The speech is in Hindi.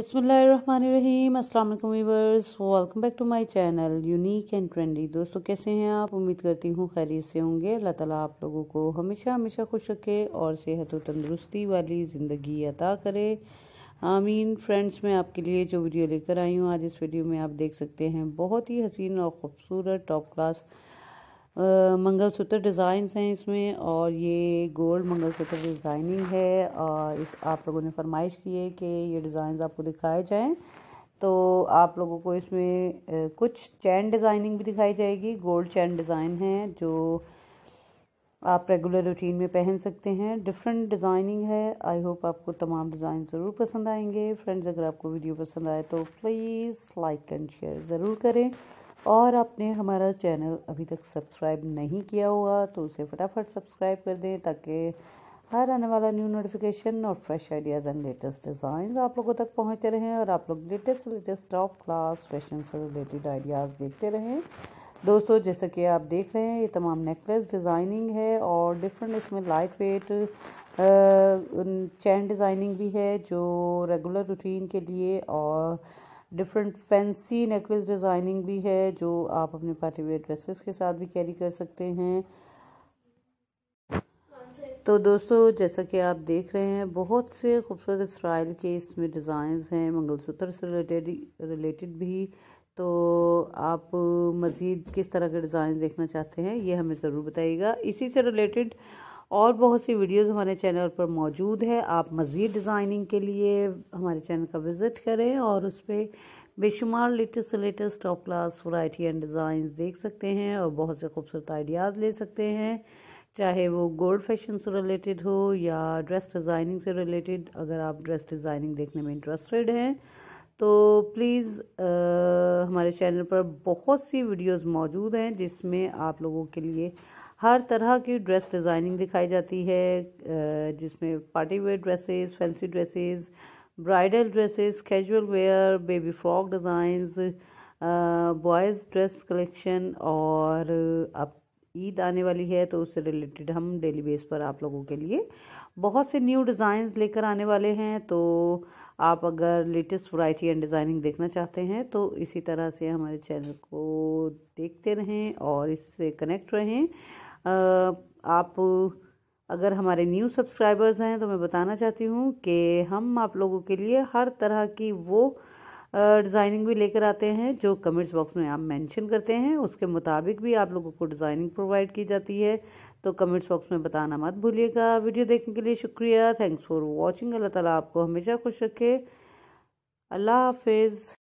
बसमीम अस्सलाम वालेकुम viewers welcome back to my channel unique and trendy दोस्तों कैसे हैं आप उम्मीद करती हूँ खैरियत से होंगे अल्लाह ताला आप लोगों को हमेशा हमेशा खुश रखे और सेहत और तंदरुस्ती वाली ज़िंदगी अता करे आमीन फ्रेंड्स मैं आपके लिए जो वीडियो लेकर आई हूँ आज इस वीडियो में आप देख सकते हैं बहुत ही हसीन और ख़ूबसूरत टॉप क्लास मंगलसूत्र डिज़ाइंस हैं इसमें और ये गोल्ड मंगलसूत्र डिज़ाइनिंग है और इस आप लोगों ने फरमाइश की है कि ये डिज़ाइन आपको दिखाए जाएँ तो आप लोगों को इसमें कुछ चैन डिज़ाइनिंग भी दिखाई जाएगी गोल्ड चैन डिज़ाइन है जो आप रेगुलर रूटीन में पहन सकते हैं डिफरेंट डिज़ाइनिंग है आई होप आपको तमाम डिज़ाइन ज़रूर पसंद आएंगे फ्रेंड्स अगर आपको वीडियो पसंद आए तो प्लीज़ लाइक एंड शेयर ज़रूर करें और आपने हमारा चैनल अभी तक सब्सक्राइब नहीं किया हुआ तो उसे फटाफट सब्सक्राइब कर दें ताकि हर आने वाला न्यू नोटिफिकेशन और fresh ideas and latest design आप लोगों तक पहुंचते रहें और आप लोग latest latest top class fashion से रिलेटेड आइडियाज़ देखते रहें दोस्तों जैसा कि आप देख रहे हैं ये तमाम नेकलेस डिज़ाइनिंग है और डिफरेंट इसमें लाइट वेट चैन डिज़ाइनिंग भी है जो रेगुलर रूटीन के लिए और डिफरेंट फैंसी नेकलेस डिज़ाइनिंग भी है जो आप अपने पार्टी वेयर ड्रेसेस के साथ भी कैरी कर सकते हैं तो दोस्तों जैसा कि आप देख रहे हैं बहुत से खूबसूरत स्टाइल के इसमें डिज़ाइंस हैं मंगलसूत्र से रिलेटेड रिलेटेड भी तो आप मज़ीद किस तरह के डिज़ाइन देखना चाहते हैं ये हमें ज़रूर बताइएगा इसी से रिलेटेड और बहुत सी वीडियोस हमारे चैनल पर मौजूद है आप मज़ीद डिज़ाइनिंग के लिए हमारे चैनल का विज़िट करें और उस पर बेशुमार लेटेस्ट से लेटेस्ट टॉप क्लास वाइटी एंड डिज़ाइन देख सकते हैं और बहुत से खूबसूरत आइडियाज़ ले सकते हैं चाहे वो गोल्ड फैशन से रिलेटेड हो या ड्रेस डिज़ाइनिंग से रिलेटेड अगर आप ड्रेस डिज़ाइनिंग देखने में इंटरेस्टेड हैं तो प्लीज़ हमारे चैनल पर बहुत सी वीडियोस मौजूद हैं जिसमें आप लोगों के लिए हर तरह की ड्रेस डिज़ाइनिंग दिखाई जाती है जिसमें party wear dresses fancy dresses bridal dresses casual wear baby frock designs boys dress collection और अब ईद आने वाली है तो उससे रिलेटेड हम डेली बेस पर आप लोगों के लिए बहुत से न्यू डिज़ाइंस लेकर आने वाले हैं तो आप अगर लेटेस्ट वैरायटी एंड डिज़ाइनिंग देखना चाहते हैं तो इसी तरह से हमारे चैनल को देखते रहें और इससे कनेक्ट रहें आप अगर हमारे न्यू सब्सक्राइबर्स हैं तो मैं बताना चाहती हूँ कि हम आप लोगों के लिए हर तरह की वो डिज़ाइनिंग भी लेकर आते हैं जो कमेंट्स बॉक्स में आप मेंशन करते हैं उसके मुताबिक भी आप लोगों को डिज़ाइनिंग प्रोवाइड की जाती है तो कमेंट्स बॉक्स में बताना मत भूलिएगा वीडियो देखने के लिए शुक्रिया थैंक्स फॉर वॉचिंग अल्लाह ताला आपको हमेशा खुश रखे अल्लाह हाफिज़